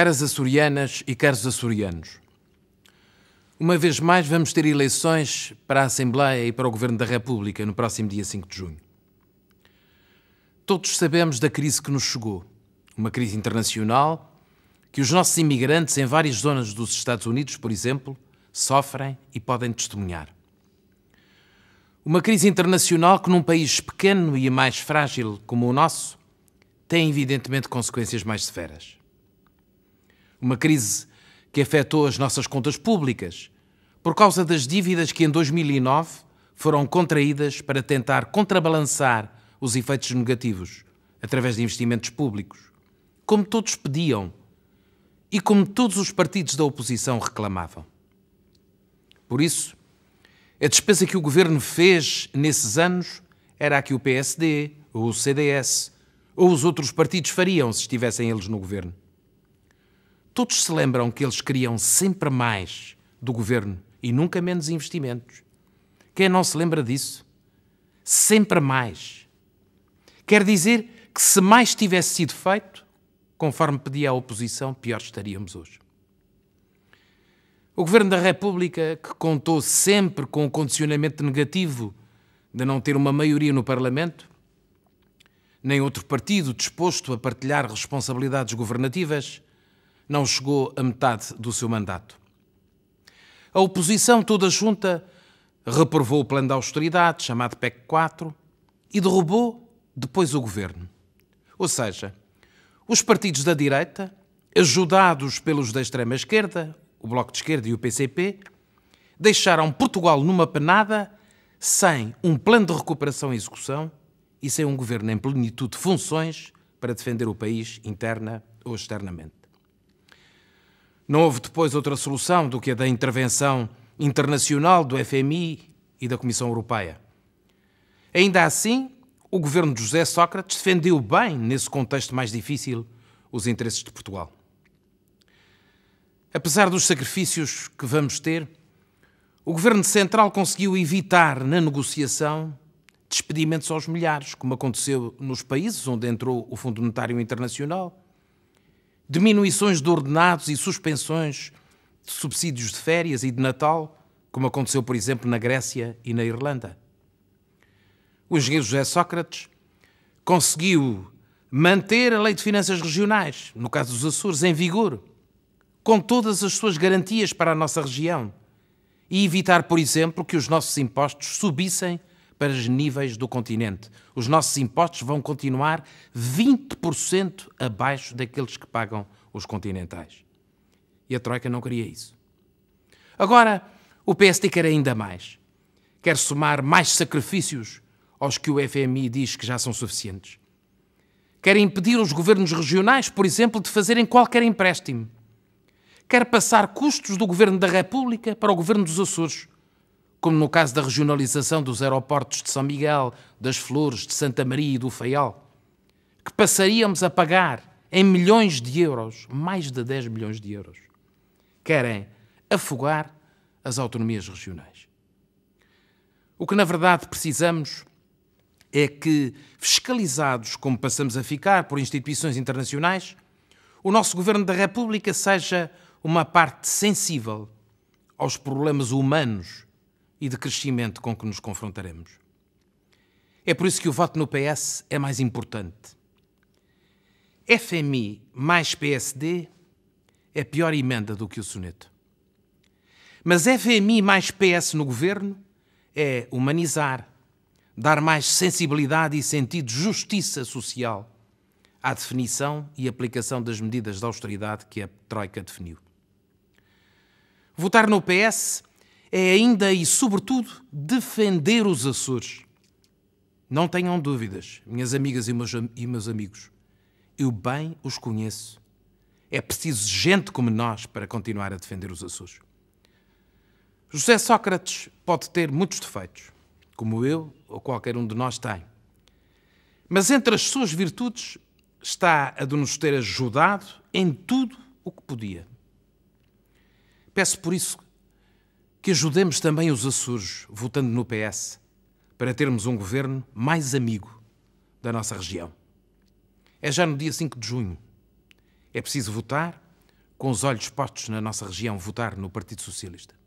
Caras açorianas e caros açorianos, uma vez mais vamos ter eleições para a Assembleia e para o Governo da República no próximo dia 5 de junho. Todos sabemos da crise que nos chegou, uma crise internacional que os nossos imigrantes em várias zonas dos Estados Unidos, por exemplo, sofrem e podem testemunhar. Uma crise internacional que num país pequeno e mais frágil como o nosso tem evidentemente consequências mais severas uma crise que afetou as nossas contas públicas, por causa das dívidas que em 2009 foram contraídas para tentar contrabalançar os efeitos negativos através de investimentos públicos, como todos pediam e como todos os partidos da oposição reclamavam. Por isso, a despesa que o governo fez nesses anos era a que o PSD ou o CDS ou os outros partidos fariam se estivessem eles no governo. Todos se lembram que eles queriam sempre mais do governo e nunca menos investimentos. Quem não se lembra disso? Sempre mais. Quer dizer que se mais tivesse sido feito, conforme pedia a oposição, pior estaríamos hoje. O Governo da República, que contou sempre com o condicionamento negativo de não ter uma maioria no Parlamento, nem outro partido disposto a partilhar responsabilidades governativas, não chegou à metade do seu mandato. A oposição toda junta reprovou o plano de austeridade, chamado PEC 4, e derrubou depois o governo. Ou seja, os partidos da direita, ajudados pelos da extrema-esquerda, o Bloco de Esquerda e o PCP, deixaram Portugal numa penada sem um plano de recuperação e execução e sem um governo em plenitude de funções para defender o país interna ou externamente. Não houve depois outra solução do que a da intervenção internacional do FMI e da Comissão Europeia. Ainda assim, o governo de José Sócrates defendeu bem, nesse contexto mais difícil, os interesses de Portugal. Apesar dos sacrifícios que vamos ter, o governo central conseguiu evitar na negociação despedimentos aos milhares, como aconteceu nos países onde entrou o Fundo Monetário Internacional, diminuições de ordenados e suspensões de subsídios de férias e de Natal, como aconteceu, por exemplo, na Grécia e na Irlanda. O engenheiro José Sócrates conseguiu manter a Lei de Finanças Regionais, no caso dos Açores, em vigor, com todas as suas garantias para a nossa região, e evitar, por exemplo, que os nossos impostos subissem para os níveis do continente. Os nossos impostos vão continuar 20% abaixo daqueles que pagam os continentais. E a Troika não queria isso. Agora, o PSD quer ainda mais. Quer somar mais sacrifícios aos que o FMI diz que já são suficientes. Quer impedir os governos regionais, por exemplo, de fazerem qualquer empréstimo. Quer passar custos do governo da República para o governo dos Açores como no caso da regionalização dos aeroportos de São Miguel, das Flores, de Santa Maria e do Faial, que passaríamos a pagar em milhões de euros, mais de 10 milhões de euros, querem afogar as autonomias regionais. O que na verdade precisamos é que, fiscalizados como passamos a ficar por instituições internacionais, o nosso Governo da República seja uma parte sensível aos problemas humanos e de crescimento com que nos confrontaremos. É por isso que o voto no PS é mais importante. FMI mais PSD é pior emenda do que o soneto. Mas FMI mais PS no governo é humanizar, dar mais sensibilidade e sentido de justiça social à definição e aplicação das medidas de austeridade que a Troika definiu. Votar no PS é ainda e sobretudo defender os Açores. Não tenham dúvidas, minhas amigas e meus, e meus amigos. Eu bem os conheço. É preciso gente como nós para continuar a defender os Açores. José Sócrates pode ter muitos defeitos, como eu ou qualquer um de nós tem. Mas entre as suas virtudes está a de nos ter ajudado em tudo o que podia. Peço por isso que ajudemos também os Açores, votando no PS, para termos um governo mais amigo da nossa região. É já no dia 5 de junho. É preciso votar, com os olhos postos na nossa região, votar no Partido Socialista.